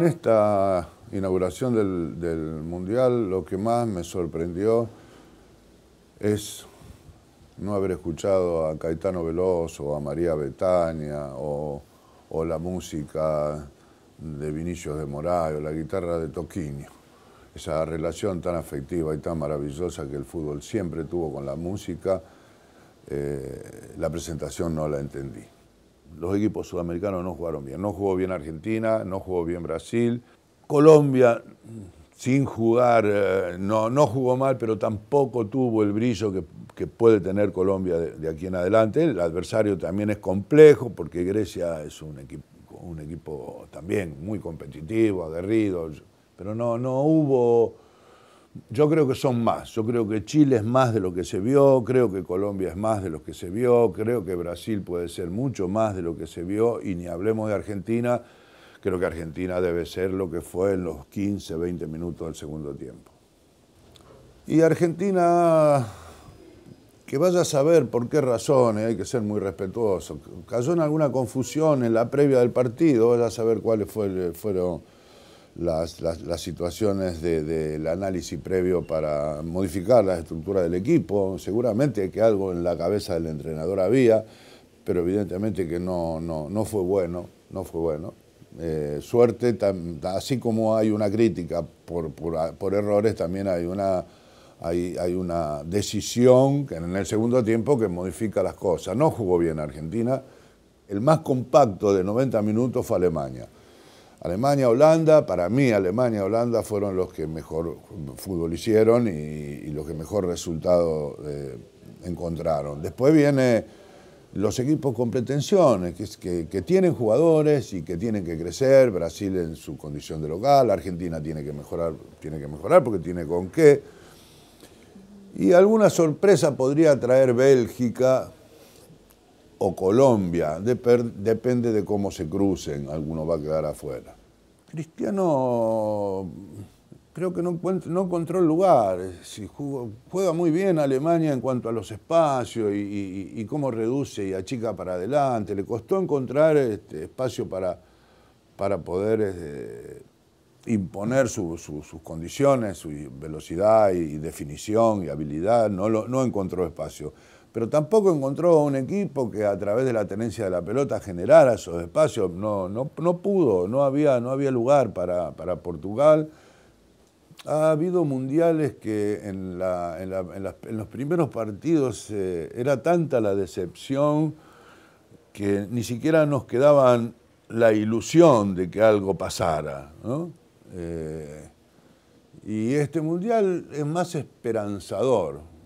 En esta inauguración del, Mundial lo que más me sorprendió es no haber escuchado a Caetano Veloso, o a María Betania o, la música de Vinicius de Moraes o la guitarra de Toquinho. Esa relación tan afectiva y tan maravillosa que el fútbol siempre tuvo con la música, eh, la presentación no la entendí los equipos sudamericanos no jugaron bien. No jugó bien Argentina, no jugó bien Brasil. Colombia, sin jugar, eh, no, no jugó mal, pero tampoco tuvo el brillo que, puede tener Colombia de, aquí en adelante. El adversario también es complejo porque Grecia es un equipo, un equipo también muy competitivo, aguerrido, pero no, no hubo yo creo que son más, yo creo que Chile es más de lo que se vio, creo que Colombia es más de lo que se vio, creo que Brasil puede ser mucho más de lo que se vio y ni hablemos de Argentina, creo que Argentina debe ser lo que fue en los 15, 20 minutos del segundo tiempo. Y Argentina, que vaya a saber por qué razones, eh, hay que ser muy respetuoso, cayó en alguna confusión en la previa del partido, vaya a saber cuáles fueron las, las, situaciones del análisis previo para modificar la estructura del equipo. Seguramente que algo en la cabeza del entrenador había, pero evidentemente que no, fue bueno, no fue bueno. Eh, suerte, así como hay una crítica por, errores, también hay una, hay, hay, una decisión en el segundo tiempo que modifica las cosas. No jugó bien Argentina. El más compacto de 90 minutos fue Alemania. Alemania, Holanda, para mí Alemania, Holanda fueron los que mejor fútbol hicieron y, los que mejor resultado eh, encontraron. Después viene los equipos con pretensiones, que, que, tienen jugadores y que tienen que crecer, Brasil en su condición de local, Argentina tiene que mejorar, tiene que mejorar porque tiene con qué. Y alguna sorpresa podría traer Bélgica, o Colombia, depende de cómo se crucen, alguno va a quedar afuera. Cristiano creo que no, no lugar, si juega muy bien Alemania en cuanto a los espacios y, cómo reduce y achica para adelante, le costó encontrar este espacio para, para poder... Este, imponer sus condiciones, su velocidad y, definición y habilidad, no, no encontró espacio. Pero tampoco encontró un equipo que a través de la tenencia de la pelota generara esos espacios. No, no, pudo, no había, no había lugar para, Portugal. Ha habido mundiales que en, en, los primeros partidos eh, era tanta la decepción que ni siquiera nos quedaban la ilusión de que algo pasara. Eh, y este mundial es más esperanzador,